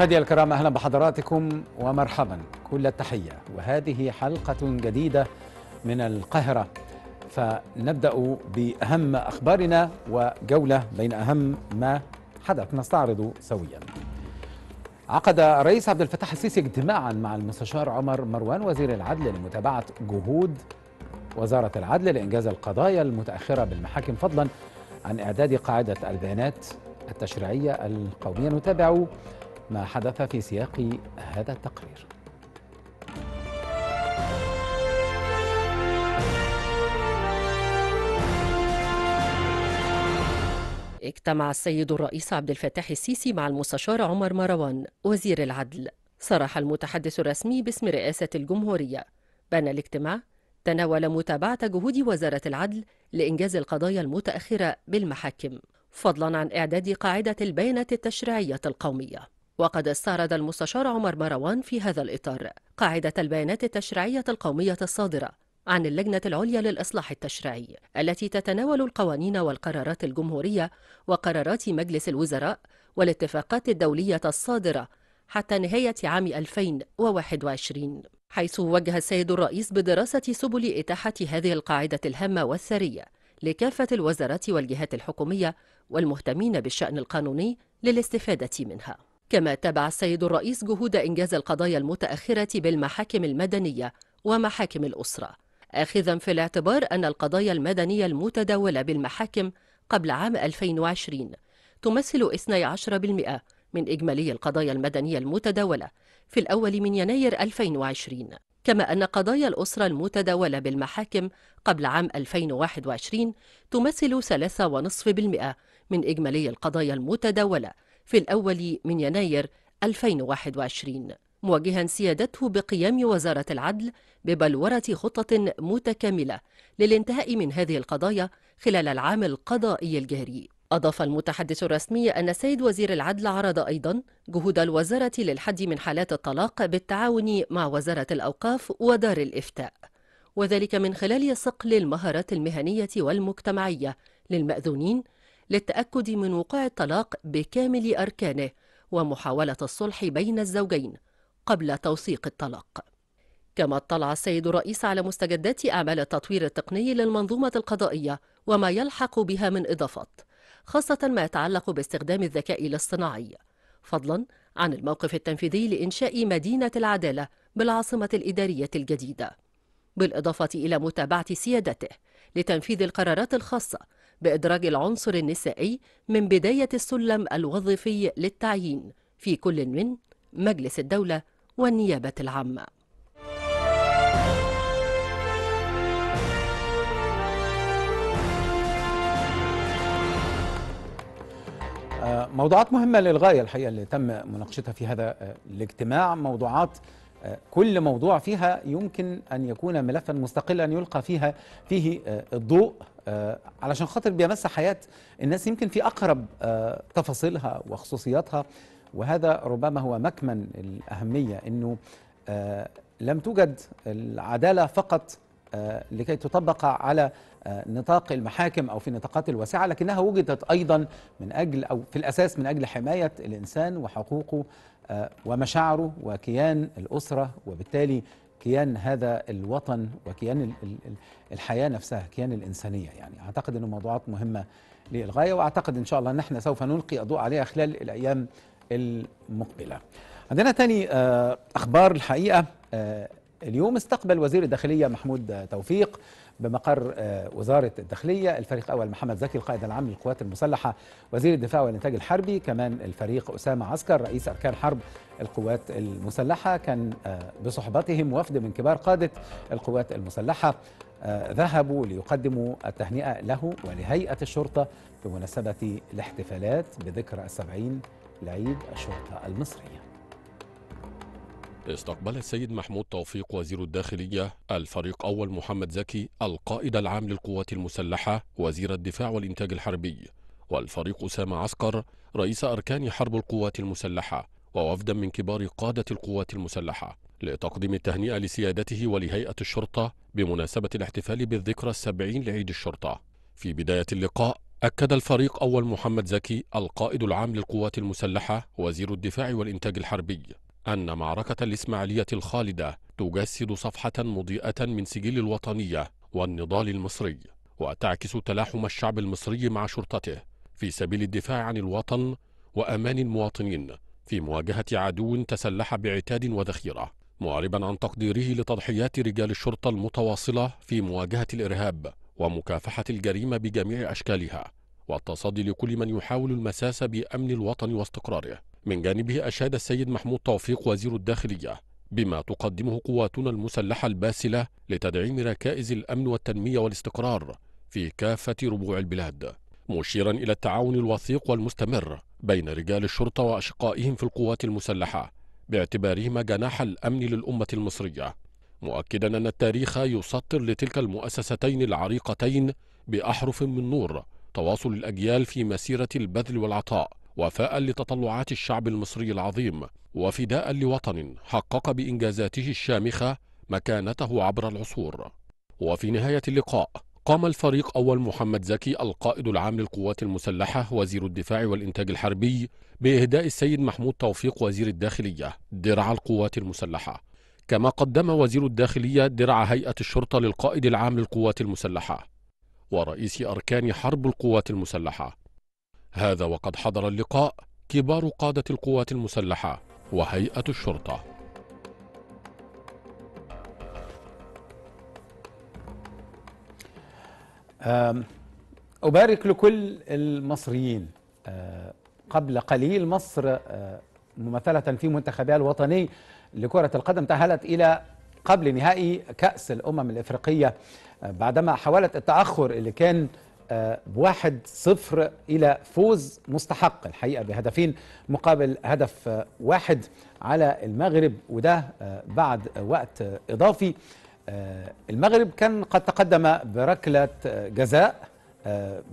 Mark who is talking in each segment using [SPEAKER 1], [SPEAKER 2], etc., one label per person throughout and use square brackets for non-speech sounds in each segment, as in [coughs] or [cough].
[SPEAKER 1] مشاهدي الكرام اهلا بحضراتكم ومرحبا كل التحيه وهذه حلقه جديده من القاهره فنبدا باهم اخبارنا وجوله بين اهم ما حدث نستعرض سويا عقد الرئيس عبد الفتاح السيسي اجتماعا مع المستشار عمر مروان وزير العدل لمتابعه جهود وزاره العدل لانجاز القضايا المتاخره بالمحاكم فضلا عن اعداد قاعده البيانات التشريعيه القوميه نتابع ما حدث في سياق هذا التقرير
[SPEAKER 2] اجتمع السيد الرئيس عبد الفتاح السيسي مع المستشار عمر مروان وزير العدل صرح المتحدث الرسمي باسم رئاسة الجمهورية بأن الاجتماع تناول متابعة جهود وزارة العدل لإنجاز القضايا المتأخرة بالمحاكم فضلا عن إعداد قاعدة البيانة التشريعية القومية وقد استعرض المستشار عمر مروان في هذا الإطار قاعدة البيانات التشريعية القومية الصادرة عن اللجنة العليا للإصلاح التشريعي التي تتناول القوانين والقرارات الجمهورية وقرارات مجلس الوزراء والاتفاقات الدولية الصادرة حتى نهاية عام 2021 حيث وجه السيد الرئيس بدراسة سبل إتاحة هذه القاعدة الهامة والثرية لكافة الوزارات والجهات الحكومية والمهتمين بالشأن القانوني للاستفادة منها كما تبع السيد الرئيس جهود إنجاز القضايا المتأخرة بالمحاكم المدنية ومحاكم الأسرة آخذا في الاعتبار أن القضايا المدنية المتداولة بالمحاكم قبل عام 2020 تمثل 12% من إجمالي القضايا المدنية المتداولة في الأول من يناير 2020 كما أن قضايا الأسرة المتداولة بالمحاكم قبل عام 2021 تمثل 3.5% من إجمالي القضايا المتداولة في الأول من يناير 2021 مواجها سيادته بقيام وزارة العدل ببلورة خطة متكاملة للانتهاء من هذه القضايا خلال العام القضائي الجاري أضاف المتحدث الرسمي أن السيد وزير العدل عرض أيضا جهود الوزارة للحد من حالات الطلاق بالتعاون مع وزارة الأوقاف ودار الإفتاء وذلك من خلال صقل المهارات المهنية والمجتمعية للمأذونين للتأكد من وقوع الطلاق بكامل أركانه ومحاولة الصلح بين الزوجين قبل توثيق الطلاق كما اطلع السيد الرئيس على مستجدات أعمال التطوير التقني للمنظومة القضائية وما يلحق بها من إضافات خاصة ما يتعلق باستخدام الذكاء الاصطناعي فضلا عن الموقف التنفيذي لإنشاء مدينة العدالة بالعاصمة الإدارية الجديدة بالإضافة إلى متابعة سيادته لتنفيذ القرارات الخاصة بإدراج العنصر النسائي من بداية السلم الوظيفي للتعيين في كل من مجلس الدولة والنيابة العامة
[SPEAKER 1] آه، موضوعات مهمة للغاية الحقيقة اللي تم مناقشتها في هذا آه، الاجتماع موضوعات كل موضوع فيها يمكن أن يكون ملفا مستقلا يلقى فيها فيه آه، الضوء آه، علشان خاطر بيمس حياة الناس يمكن في أقرب آه، تفاصيلها وخصوصياتها وهذا ربما هو مكمن الأهمية أنه لم توجد العدالة فقط لكي تطبق على نطاق المحاكم أو في النطاقات الواسعة لكنها وجدت أيضا من أجل أو في الأساس من أجل حماية الإنسان وحقوقه ومشاعره وكيان الأسرة وبالتالي كيان هذا الوطن وكيان الحياة نفسها كيان الإنسانية يعني أعتقد أنه موضوعات مهمة للغاية وأعتقد إن شاء الله أن احنا سوف نلقي أضواء عليها خلال الأيام المقبلة عندنا تاني آه، أخبار الحقيقة آه، اليوم استقبل وزير الداخلية محمود توفيق بمقر آه، وزارة الداخلية الفريق الأول محمد زكي القائد العام للقوات المسلحة وزير الدفاع والإنتاج الحربي كمان الفريق أسامة عسكر رئيس أركان حرب القوات المسلحة كان آه، بصحبتهم وفد من كبار قادة القوات المسلحة آه، ذهبوا ليقدموا التهنئة له ولهيئة الشرطة بمناسبة الاحتفالات بذكرى السبعين لعيد الشرطة المصرية
[SPEAKER 3] استقبل السيد محمود توفيق وزير الداخلية الفريق أول محمد زكي القائد العام للقوات المسلحة وزير الدفاع والإنتاج الحربي والفريق أسامة عسكر رئيس أركان حرب القوات المسلحة ووفدا من كبار قادة القوات المسلحة لتقديم التهنئة لسيادته ولهيئة الشرطة بمناسبة الاحتفال بالذكرى السبعين لعيد الشرطة في بداية اللقاء أكد الفريق أول محمد زكي القائد العام للقوات المسلحة وزير الدفاع والإنتاج الحربي أن معركة الإسماعيلية الخالدة تجسد صفحة مضيئة من سجل الوطنية والنضال المصري وتعكس تلاحم الشعب المصري مع شرطته في سبيل الدفاع عن الوطن وأمان المواطنين في مواجهة عدو تسلح بعتاد وذخيرة معربا عن تقديره لتضحيات رجال الشرطة المتواصلة في مواجهة الإرهاب ومكافحة الجريمة بجميع أشكالها والتصدي لكل من يحاول المساس بأمن الوطن واستقراره من جانبه أشاد السيد محمود توفيق وزير الداخلية بما تقدمه قواتنا المسلحة الباسلة لتدعيم ركائز الأمن والتنمية والاستقرار في كافة ربوع البلاد مشيرا إلى التعاون الوثيق والمستمر بين رجال الشرطة وأشقائهم في القوات المسلحة باعتبارهما جناح الأمن للأمة المصرية مؤكدا أن التاريخ يسطر لتلك المؤسستين العريقتين بأحرف من نور تواصل الأجيال في مسيرة البذل والعطاء وفاء لتطلعات الشعب المصري العظيم وفداء لوطن حقق بإنجازاته الشامخة مكانته عبر العصور وفي نهاية اللقاء قام الفريق أول محمد زكي القائد العام للقوات المسلحة وزير الدفاع والإنتاج الحربي بإهداء السيد محمود توفيق وزير الداخلية درع القوات المسلحة كما قدم وزير الداخلية درع هيئة الشرطة للقائد العام للقوات المسلحة ورئيس أركان حرب القوات المسلحة هذا وقد حضر اللقاء كبار قادة القوات المسلحة وهيئة الشرطة
[SPEAKER 1] أبارك لكل المصريين آه، قبل قليل مصر آه، ممثلة في منتخبها الوطني لكرة القدم تأهلت إلى قبل نهائي كأس الأمم الإفريقية آه، بعدما حاولت التأخر اللي كان بواحد صفر إلى فوز مستحق الحقيقة بهدفين مقابل هدف واحد على المغرب وده آه، بعد وقت إضافي آه، المغرب كان قد تقدم بركلة آه، جزاء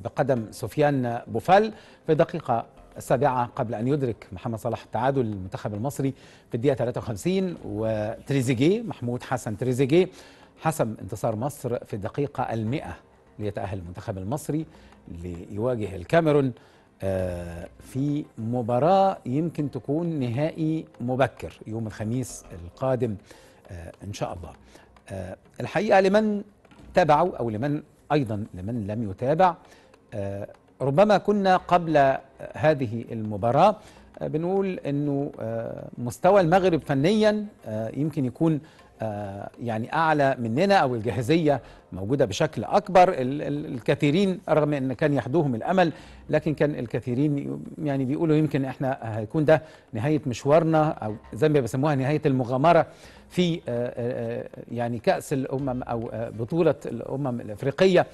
[SPEAKER 1] بقدم سفيان بوفال في الدقيقة السابعة قبل أن يدرك محمد صلاح التعادل المنتخب المصري في الدقيقة 53 وتريزيجيه محمود حسن تريزيجيه حسم انتصار مصر في الدقيقة المئة ليتأهل المنتخب المصري ليواجه الكاميرون آه، في مباراة يمكن تكون نهائي مبكر يوم الخميس القادم آه، إن شاء الله آه، الحقيقة لمن تابعوا أو لمن أيضا لمن لم يتابع ربما كنا قبل هذه المباراة بنقول أنه مستوى المغرب فنيا يمكن يكون آه، يعني أعلى مننا أو الجاهزية موجودة بشكل أكبر الكثيرين رغم أن كان يحدوهم الأمل لكن كان الكثيرين يعني بيقولوا يمكن إحنا هيكون ده نهاية مشوارنا أو زي ما بيسموها نهاية المغامرة في آه، آه، يعني كأس الأمم أو بطولة الأمم الأفريقية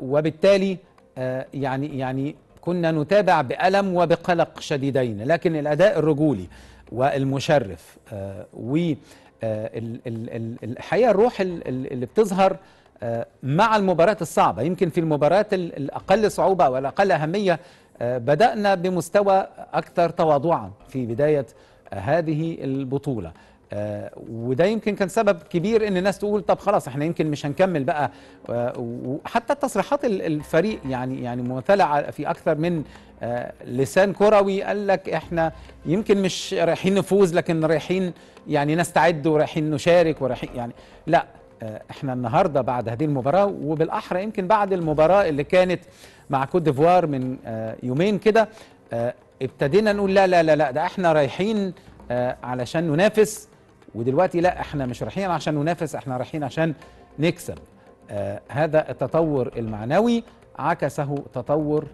[SPEAKER 1] وبالتالي يعني يعني كنا نتابع بألم وبقلق شديدين لكن الأداء الرجولي والمشرف و آه، الحقيقه الروح اللي بتظهر آه، مع المباريات الصعبه يمكن في المباريات الاقل صعوبه والاقل اهميه آه، بدانا بمستوى اكثر تواضعا في بدايه هذه البطوله وده يمكن كان سبب كبير ان الناس تقول طب خلاص احنا يمكن مش هنكمل بقى وحتى تصريحات الفريق يعني يعني ممثله في اكثر من لسان كروي قال لك احنا يمكن مش رايحين نفوز لكن رايحين يعني نستعد ورايحين نشارك ورايحين يعني لا آه، احنا النهارده بعد هذه المباراه وبالاحرى يمكن بعد المباراه اللي كانت مع كوت ديفوار من آه، يومين كده آه، ابتدينا نقول لا لا لا لا ده احنا رايحين علشان ننافس ودلوقتي لا احنا مش رايحين عشان ننافس احنا رايحين عشان نكسب هذا التطور المعنوي عكسه تطور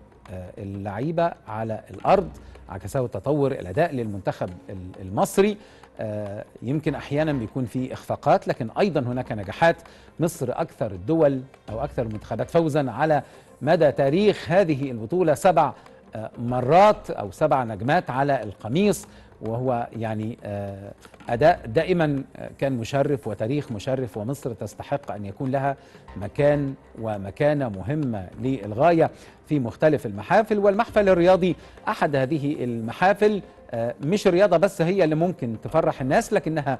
[SPEAKER 1] اللعيبه على الارض عكسه تطور الاداء للمنتخب المصري آه، يمكن احيانا بيكون في اخفاقات لكن ايضا هناك نجاحات مصر اكثر الدول او اكثر المنتخبات فوزا على مدى تاريخ هذه البطوله سبع آه، مرات او سبع نجمات على القميص وهو يعني آه، أداء دائما آه، كان مشرف وتاريخ مشرف ومصر تستحق أن يكون لها مكان ومكانة مهمة للغاية في مختلف المحافل والمحفل الرياضي أحد هذه المحافل آه، مش رياضة بس هي اللي ممكن تفرح الناس لكنها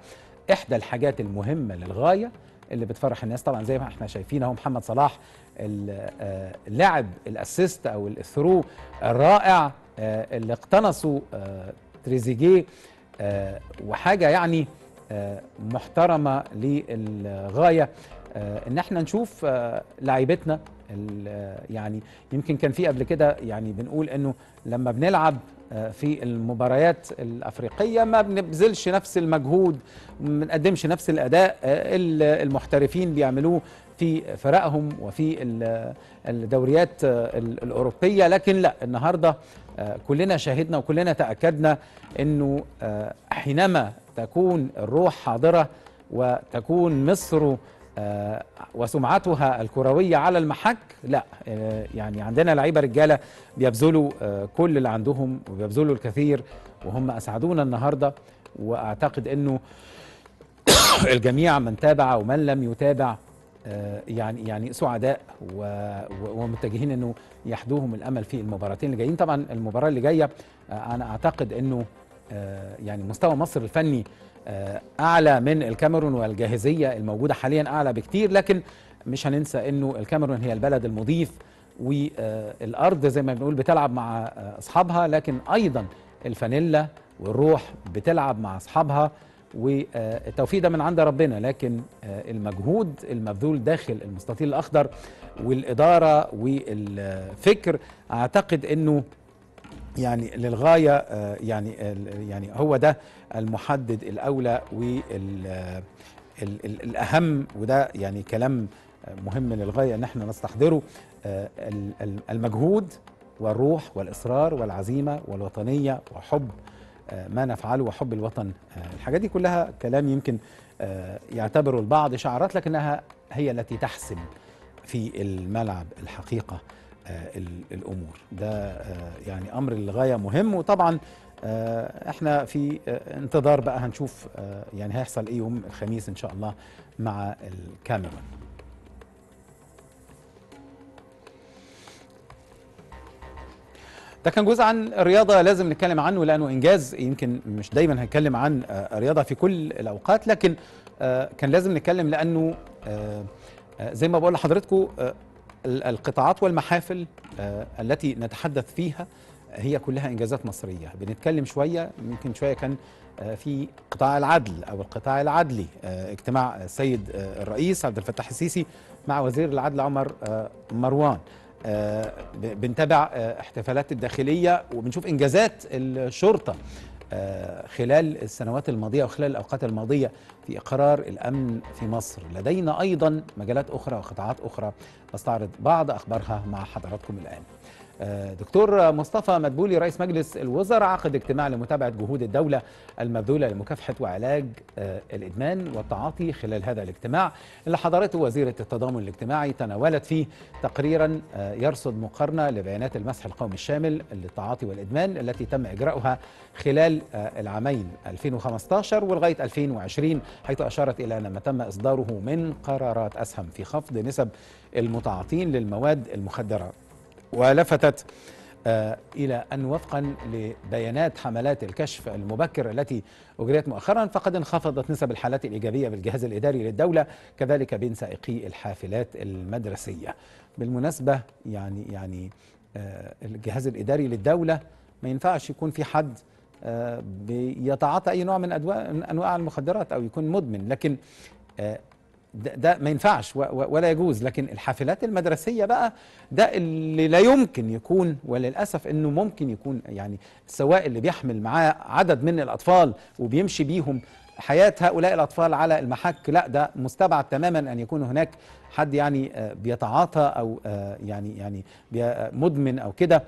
[SPEAKER 1] إحدى الحاجات المهمة للغاية اللي بتفرح الناس طبعا زي ما احنا شايفين اهو محمد صلاح اللاعب الاسيست او الثرو الرائع اللي اقتنصوا تريزيجيه آه، وحاجه يعني آه، محترمه للغايه آه، ان احنا نشوف لعيبتنا يعني يمكن كان في قبل كده يعني بنقول انه لما بنلعب آه، في المباريات الافريقيه ما بنبذلش نفس المجهود ما بنقدمش نفس الاداء آه، اللي المحترفين بيعملوه في فرقهم وفي الدوريات آه، الاوروبيه لكن لا النهارده كلنا شاهدنا وكلنا تاكدنا انه حينما تكون الروح حاضره وتكون مصر آه، وسمعتها الكروية على المحك لا آه، يعني عندنا لعيبة رجالة بيبذلوا آه، كل اللي عندهم وبيبذلوا الكثير وهم أسعدونا النهاردة وأعتقد أنه [coughs] الجميع من تابع ومن لم يتابع يعني يعني سعداء ومتجهين انه يحدوهم الامل في المباراتين اللي جايين طبعا المباراه اللي جايه انا اعتقد انه يعني مستوى مصر الفني آه، اعلى من الكاميرون والجاهزيه الموجوده حاليا اعلى بكتير لكن مش هننسى انه الكاميرون هي البلد المضيف والارض زي ما بنقول بتلعب مع اصحابها لكن ايضا الفانيلا والروح بتلعب مع اصحابها والتوفيق ده من عند ربنا لكن آه، المجهود المبذول داخل المستطيل الاخضر والاداره والفكر اعتقد انه يعني للغايه آه، يعني يعني هو ده المحدد الاولى والاهم وده يعني كلام مهم للغايه ان احنا نستحضره آه، المجهود والروح والاصرار والعزيمه والوطنيه وحب آه، ما نفعله وحب الوطن آه، الحاجات دي كلها كلام يمكن يعتبره البعض شعارات لكنها هي التي تحسم في الملعب الحقيقه آه، الامور ده آه، يعني امر للغايه مهم وطبعا آه، احنا في انتظار بقى هنشوف يعني هيحصل ايه يوم الخميس ان شاء الله مع الكاميرون ده كان جزء عن الرياضة لازم نتكلم عنه لأنه إنجاز يمكن مش دايما هنتكلم عن الرياضة في كل الأوقات لكن كان لازم نتكلم لأنه زي ما بقول لحضرتكم القطاعات والمحافل آه، التي نتحدث فيها هي كلها انجازات مصريه بنتكلم شويه يمكن شويه كان آه، في قطاع العدل او القطاع العدلي آه، اجتماع السيد الرئيس عبد الفتاح السيسي مع وزير العدل عمر مروان بنتابع احتفالات الداخليه وبنشوف انجازات الشرطه آه، خلال السنوات الماضية وخلال الأوقات الماضية في إقرار الأمن في مصر لدينا أيضا مجالات أخرى وقطاعات أخرى أستعرض بعض أخبارها مع حضراتكم الآن آه، دكتور مصطفى مدبولي رئيس مجلس الوزراء عقد اجتماع لمتابعة جهود الدولة المبذولة لمكافحة وعلاج آه، الإدمان والتعاطي خلال هذا الاجتماع اللي حضرته وزيرة التضامن الاجتماعي تناولت فيه تقريرا آه، يرصد مقارنة لبيانات المسح القومي الشامل للتعاطي والإدمان التي تم إجراؤها خلال العامين 2015 ولغاية 2020 حيث أشارت إلى أن ما تم إصداره من قرارات أسهم في خفض نسب المتعاطين للمواد المخدرة ولفتت آه، إلى أن وفقا لبيانات حملات الكشف المبكر التي أجريت مؤخرا فقد انخفضت نسب الحالات الإيجابية بالجهاز الإداري للدولة كذلك بين سائقي الحافلات المدرسية بالمناسبة يعني يعني آه، الجهاز الإداري للدولة ما ينفعش يكون في حد آه، بيتعاطى أي نوع من أنواع المخدرات أو يكون مدمن لكن ده, ده ما ينفعش ولا يجوز لكن الحافلات المدرسية بقى ده اللي لا يمكن يكون وللأسف أنه ممكن يكون يعني سواء اللي بيحمل معاه عدد من الأطفال وبيمشي بيهم حياة هؤلاء الأطفال على المحك لا ده مستبعد تماما أن يكون هناك حد يعني آه، بيتعاطى أو آه، يعني يعني آه، مدمن أو كده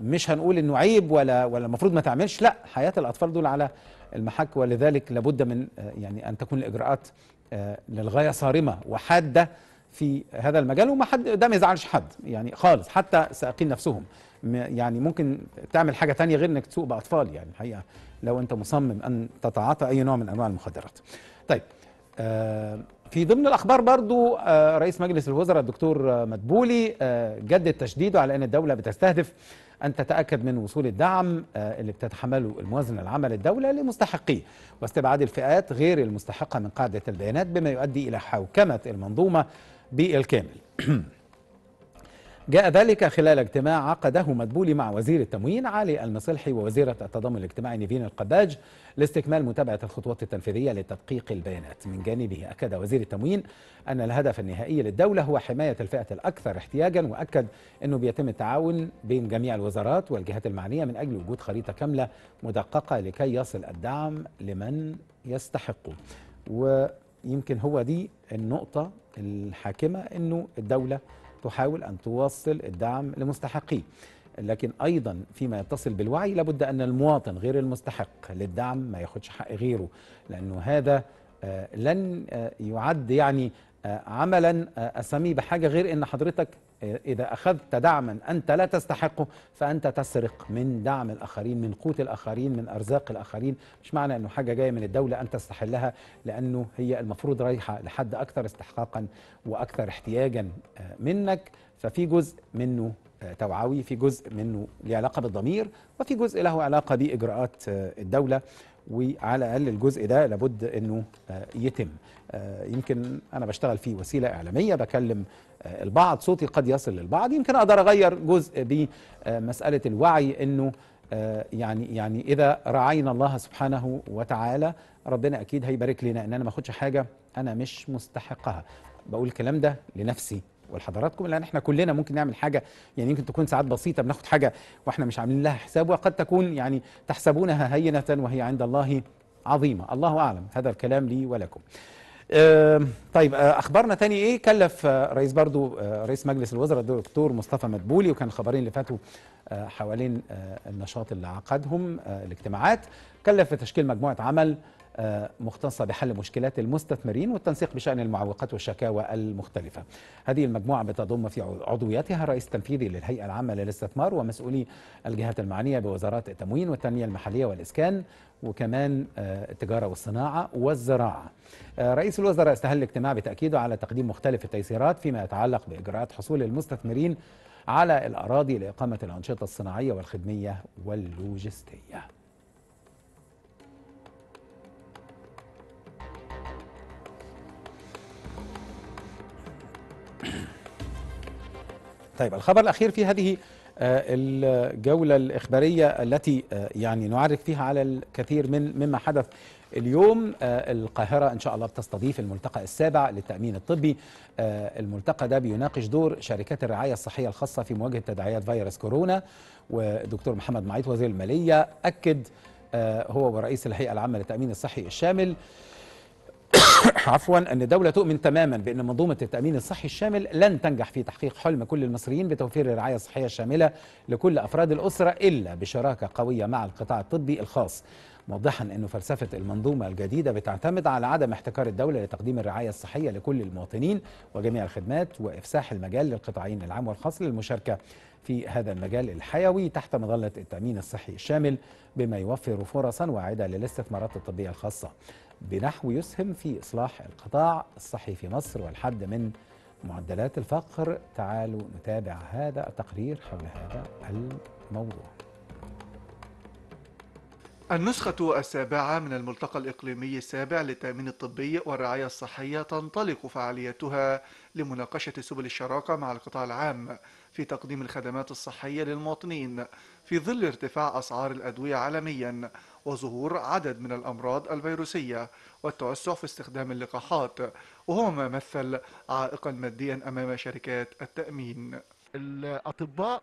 [SPEAKER 1] مش هنقول إنه عيب ولا ولا المفروض ما تعملش لا حياة الأطفال دول على المحك ولذلك لابد من يعني أن تكون الإجراءات آه، للغايه صارمه وحاده في هذا المجال وما حد ده ما يزعلش حد يعني خالص حتى السائقين نفسهم يعني ممكن تعمل حاجه تانية غير انك تسوق باطفال يعني الحقيقه لو انت مصمم ان تتعاطى اي نوع من انواع المخدرات. طيب آه في ضمن الأخبار برضو آه، رئيس مجلس الوزراء الدكتور مدبولي آه، جدد تشديده على أن الدولة بتستهدف أن تتأكد من وصول الدعم آه، اللي بتتحمله الموازنة العامة للدولة لمستحقيه واستبعاد الفئات غير المستحقة من قاعدة البيانات بما يؤدي إلى حوكمة المنظومة بالكامل [clears throat] جاء ذلك خلال اجتماع عقده مدبولي مع وزير التموين علي المصلحي ووزيرة التضامن الاجتماعي نيفين القباج لاستكمال متابعة الخطوات التنفيذية لتدقيق البيانات من جانبه أكد وزير التموين أن الهدف النهائي للدولة هو حماية الفئة الأكثر احتياجا وأكد أنه بيتم التعاون بين جميع الوزارات والجهات المعنية من أجل وجود خريطة كاملة مدققة لكي يصل الدعم لمن يستحقه ويمكن هو دي النقطة الحاكمة أنه الدولة تحاول أن توصل الدعم لمستحقيه لكن أيضا فيما يتصل بالوعي لابد أن المواطن غير المستحق للدعم ما ياخدش حق غيره لأنه هذا آه، لن آه، يعد يعني آه، عملا اسميه بحاجه غير ان حضرتك إذا أخذت دعما أنت لا تستحقه فأنت تسرق من دعم الآخرين من قوت الآخرين من أرزاق الآخرين مش معنى أنه حاجة جاية من الدولة أن تستحلها لأنه هي المفروض رايحة لحد أكثر استحقاقا وأكثر احتياجا آه، منك ففي جزء منه آه، توعوي في جزء منه له علاقة بالضمير وفي جزء له علاقة بإجراءات آه، الدولة وعلى الاقل الجزء ده لابد انه يتم يمكن انا بشتغل فيه وسيله اعلاميه بكلم البعض صوتي قد يصل للبعض يمكن اقدر اغير جزء بمساله الوعي انه آه، يعني يعني اذا راعينا الله سبحانه وتعالى ربنا اكيد هيبارك لنا ان انا ما اخدش حاجه انا مش مستحقها بقول الكلام ده لنفسي ولحضراتكم لان احنا كلنا ممكن نعمل حاجه يعني يمكن تكون ساعات بسيطه بناخد حاجه واحنا مش عاملين لها حساب وقد تكون يعني تحسبونها هينه وهي عند الله عظيمه الله اعلم هذا الكلام لي ولكم طيب آه، اخبارنا تاني ايه كلف آه، رئيس برضو آه، رئيس مجلس الوزراء الدكتور مصطفى مدبولي وكان خبرين اللي فاتوا حوالين النشاط اللي عقدهم الاجتماعات كلف تشكيل مجموعه عمل آه، مختصة بحل مشكلات المستثمرين والتنسيق بشأن المعوقات والشكاوى المختلفة هذه المجموعة بتضم في عضوياتها الرئيس التنفيذي للهيئة العامة للاستثمار ومسؤولي الجهات المعنية بوزارات التموين والتنمية المحلية والإسكان وكمان آه، التجارة والصناعة والزراعة آه، رئيس الوزراء استهل الاجتماع بتأكيده على تقديم مختلف التيسيرات فيما يتعلق بإجراءات حصول المستثمرين على الأراضي لإقامة الأنشطة الصناعية والخدمية واللوجستية طيب الخبر الأخير في هذه آه، الجولة الإخبارية التي آه، يعني نعرف فيها على الكثير من مما حدث اليوم آه، القاهرة إن شاء الله بتستضيف الملتقى السابع للتأمين الطبي الملتقى ده بيناقش دور شركات الرعاية الصحية الخاصة في مواجهة تداعيات فيروس كورونا والدكتور محمد معيط وزير المالية أكد هو ورئيس الهيئة العامة للتأمين الصحي الشامل [coughs] عفوا أن الدولة تؤمن تماما بأن منظومة التأمين الصحي الشامل لن تنجح في تحقيق حلم كل المصريين بتوفير الرعاية الصحية الشاملة لكل أفراد الأسرة إلا بشراكة قوية مع القطاع الطبي الخاص موضحا أن فلسفة المنظومة الجديدة بتعتمد على عدم احتكار الدولة لتقديم الرعاية الصحية لكل المواطنين وجميع الخدمات وإفساح المجال للقطاعين العام والخاص للمشاركة في هذا المجال الحيوي تحت مظلة التأمين الصحي الشامل بما يوفر فرصا واعدة للاستثمارات الطبية الخاصة بنحو يسهم في إصلاح القطاع الصحي في مصر والحد من معدلات الفقر تعالوا نتابع هذا التقرير حول هذا الموضوع
[SPEAKER 4] النسخة السابعة من الملتقى الإقليمي السابع للتأمين الطبي والرعاية الصحية تنطلق فعاليتها لمناقشة سبل الشراكة مع القطاع العام في تقديم الخدمات الصحية للمواطنين في ظل ارتفاع أسعار الأدوية عالمياً وظهور عدد من الأمراض الفيروسية والتوسع في استخدام اللقاحات وهو ما مثل عائقا ماديا أمام شركات التأمين الأطباء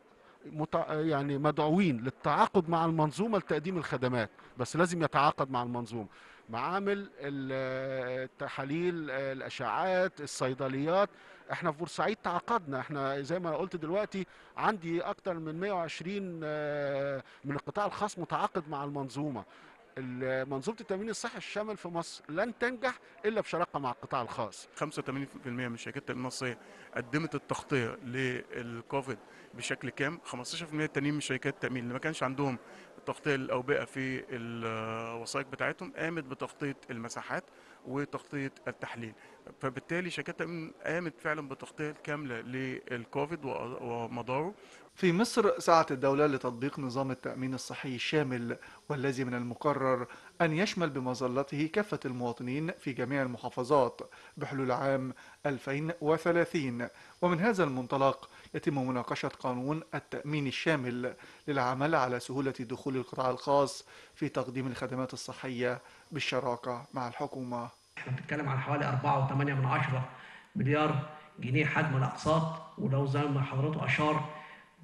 [SPEAKER 4] يعني مدعوين للتعاقد مع المنظومة لتقديم الخدمات بس لازم يتعاقد مع المنظومة معامل التحاليل الأشعاعات الصيدليات احنا في بورسعيد تعاقدنا احنا زي ما قلت دلوقتي عندي اكتر من 120 آه، من القطاع الخاص متعاقد مع المنظومه منظومه التامين الصحي الشامل في مصر لن تنجح الا بشراكه مع القطاع الخاص 85% من الشركات المصريه قدمت التغطيه للكوفيد بشكل كام 15% التانيين من شركات التامين اللي ما كانش عندهم تغطيه الاوبئه في الوثائق بتاعتهم قامت بتغطيه المساحات وتغطيه التحليل فبالتالي شركات التأمين قامت فعلا بتغطية كاملة للكوفيد ومضاره في مصر سعت الدولة لتطبيق نظام التأمين الصحي الشامل والذي من المقرر أن يشمل بمظلته كافة المواطنين في جميع المحافظات بحلول عام 2030 ومن هذا المنطلق يتم مناقشة قانون التأمين الشامل للعمل على سهولة دخول القطاع الخاص في تقديم الخدمات الصحية بالشراكة مع الحكومة احنا
[SPEAKER 2] بنتكلم على حوالي 4.8 مليار جنيه حجم الاقساط ولو زي ما حضرته اشار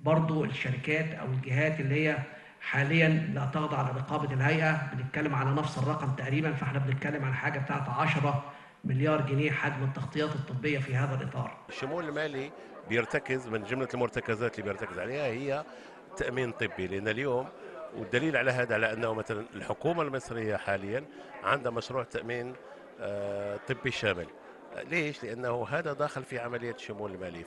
[SPEAKER 2] برضو الشركات او الجهات اللي هي حاليا لا تخضع لرقابه الهيئه بنتكلم على نفس الرقم تقريبا فاحنا بنتكلم عن حاجه بتاعت 10 مليار جنيه حجم التغطيات الطبيه في هذا الاطار. الشمول المالي بيرتكز
[SPEAKER 3] من جمله المرتكزات اللي بيرتكز عليها هي التامين الطبي لان اليوم والدليل على هذا على انه مثلا الحكومه المصريه حاليا عندها مشروع تامين آه، طبي شامل ليش؟ لانه هذا داخل في عمليه الشمول المالي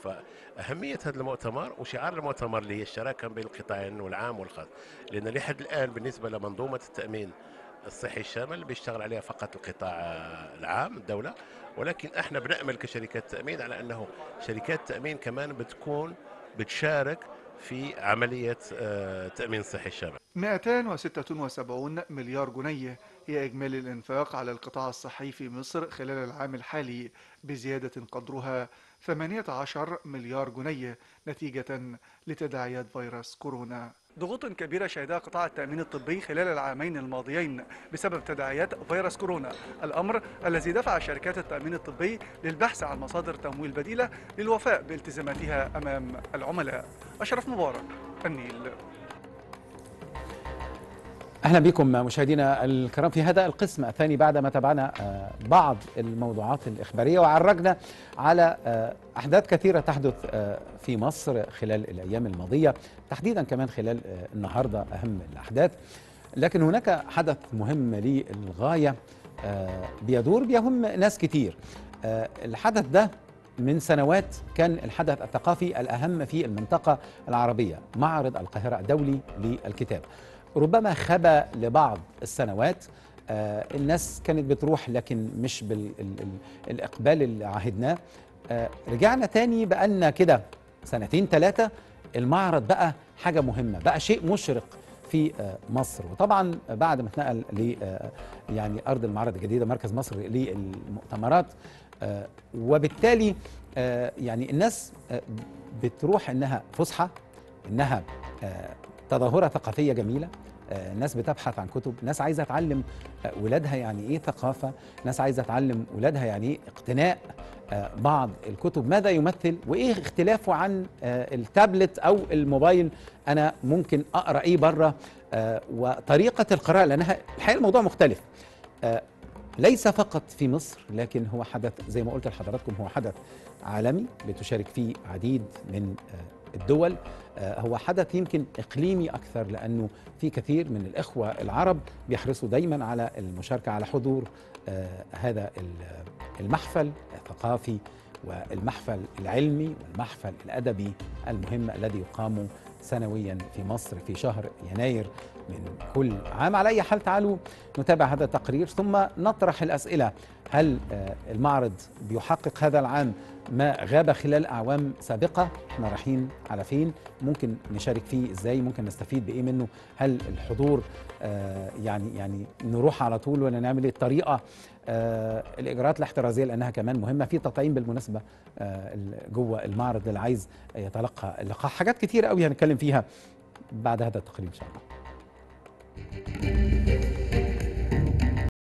[SPEAKER 3] فاهميه هذا المؤتمر وشعار المؤتمر اللي هي الشراكه بين القطاعين والعام والخاص لان لحد الان بالنسبه لمنظومه التامين الصحي الشامل بيشتغل عليها فقط القطاع العام الدوله ولكن احنا بنامل كشركات تامين على انه شركات تامين كمان بتكون بتشارك في عملية آه، تأمين صحي الشامل
[SPEAKER 4] 276 مليار جنيه هي إجمالي الإنفاق على القطاع الصحي في مصر خلال العام الحالي بزيادة قدرها 18 مليار جنيه نتيجة لتداعيات فيروس كورونا ضغوط كبيرة شهدها قطاع التأمين الطبي خلال العامين الماضيين بسبب تداعيات فيروس كورونا الأمر الذي دفع شركات التأمين الطبي للبحث عن مصادر تمويل بديلة للوفاء بالتزاماتها أمام العملاء أشرف مبارك النيل
[SPEAKER 1] اهلا بكم مشاهدينا الكرام في هذا القسم الثاني بعد ما تابعنا آه، بعض الموضوعات الاخباريه وعرجنا على آه، احداث كثيره تحدث آه، في مصر خلال الايام الماضيه تحديدا كمان خلال النهارده اهم الاحداث لكن هناك حدث مهم للغايه بيدور بيهم ناس كتير الحدث ده من سنوات كان الحدث الثقافي الاهم في المنطقه العربيه معرض القاهره الدولي للكتاب ربما خبى لبعض السنوات آه، الناس كانت بتروح لكن مش بالإقبال اللي عهدناه آه، رجعنا تاني بقالنا كده سنتين ثلاثة المعرض بقى حاجة مهمة بقى شيء مشرق في آه، مصر وطبعا بعد ما اتنقل ل يعني ارض المعرض الجديده مركز مصر للمؤتمرات وبالتالي يعني الناس بتروح انها فسحه انها تظاهره ثقافيه جميله آه، ناس بتبحث عن كتب ناس عايزه تعلم آه، ولادها يعني ايه ثقافه ناس عايزه تعلم ولادها يعني ايه اقتناء آه، بعض الكتب ماذا يمثل وايه اختلافه عن التابلت او الموبايل انا ممكن اقرا ايه بره وطريقه القراءه لانها الحقيقه الموضوع مختلف ليس فقط في مصر لكن هو حدث زي ما قلت لحضراتكم هو حدث عالمي بتشارك فيه عديد من الدول آه، هو حدث يمكن إقليمي أكثر لأنه في كثير من الإخوة العرب بيحرصوا دايما على المشاركة على حضور آه، هذا المحفل الثقافي والمحفل العلمي والمحفل الأدبي المهم الذي يقام سنويا في مصر في شهر يناير من كل عام على أي حال تعالوا نتابع هذا التقرير ثم نطرح الأسئلة هل آه، المعرض بيحقق هذا العام ما غاب خلال أعوام سابقة احنا رايحين على فين ممكن نشارك فيه ازاي ممكن نستفيد بإيه منه هل الحضور آه، يعني يعني نروح على طول ولا نعمل ايه الطريقة آه، الاجراءات الاحترازيه لانها كمان مهمه في تطعيم بالمناسبه جوه المعرض اللي عايز يتلقى اللقاح حاجات كتير قوي هنتكلم فيها بعد هذا التقرير ان شاء الله Thank you.